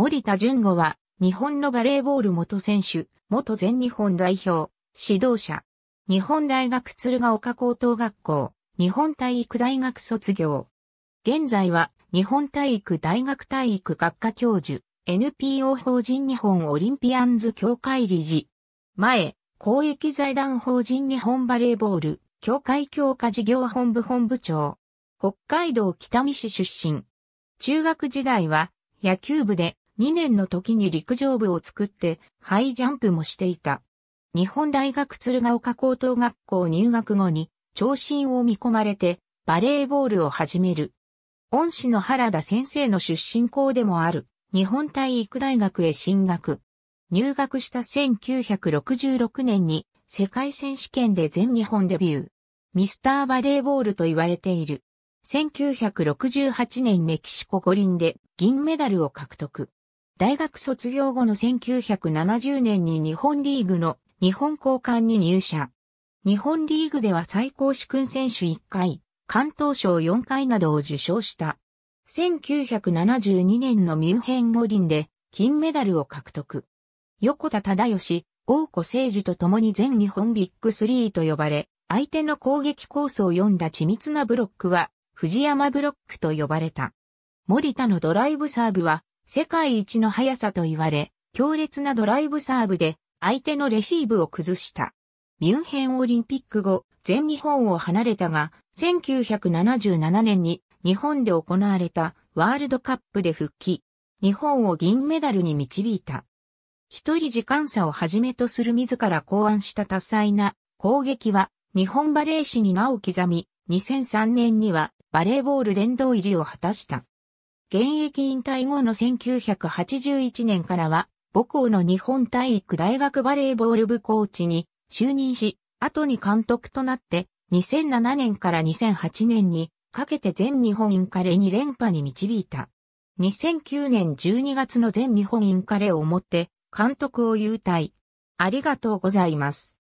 森田淳吾は、日本のバレーボール元選手、元全日本代表、指導者。日本大学鶴ヶ丘高等学校、日本体育大学卒業。現在は、日本体育大学体育学科教授、NPO 法人日本オリンピアンズ協会理事。前、公益財団法人日本バレーボール、協会強化事業本部本部長。北海道北見市出身。中学時代は野球部で2年の時に陸上部を作ってハイジャンプもしていた。日本大学鶴岡高等学校入学後に長身を見込まれてバレーボールを始める。恩師の原田先生の出身校でもある日本体育大学へ進学。入学した1966年に世界選手権で全日本デビュー。ミスターバレーボールと言われている。1968年メキシコ五輪で銀メダルを獲得。大学卒業後の1970年に日本リーグの日本交換に入社。日本リーグでは最高主君選手1回、関東賞4回などを受賞した。1972年のミュンヘン五輪で金メダルを獲得。横田忠義、大子誠二と共に全日本ビッグ3と呼ばれ、相手の攻撃コースを読んだ緻密なブロックは、藤山ブロックと呼ばれた。森田のドライブサーブは、世界一の速さと言われ、強烈なドライブサーブで相手のレシーブを崩した。ミュンヘンオリンピック後、全日本を離れたが、1977年に日本で行われたワールドカップで復帰、日本を銀メダルに導いた。一人時間差をはじめとする自ら考案した多彩な攻撃は日本バレー史に名を刻み、2003年にはバレーボール殿堂入りを果たした。現役引退後の1981年からは、母校の日本体育大学バレーボール部コーチに就任し、後に監督となって、2007年から2008年にかけて全日本インカレに連覇に導いた。2009年12月の全日本インカレをもって監督を優待。ありがとうございます。